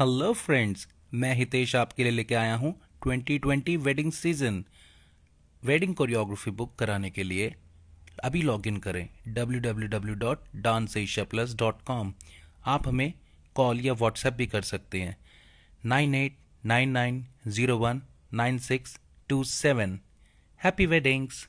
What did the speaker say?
hello friends मैं हितेश आपके लिए लेके आया हूँ 2020 wedding season wedding choreography book कराने के लिए अभी लॉगिन करें डब्ल्यू आप हमें कॉल या व्हाट्सएप भी कर सकते हैं 9899019627 हैप्पी वेडिंग्स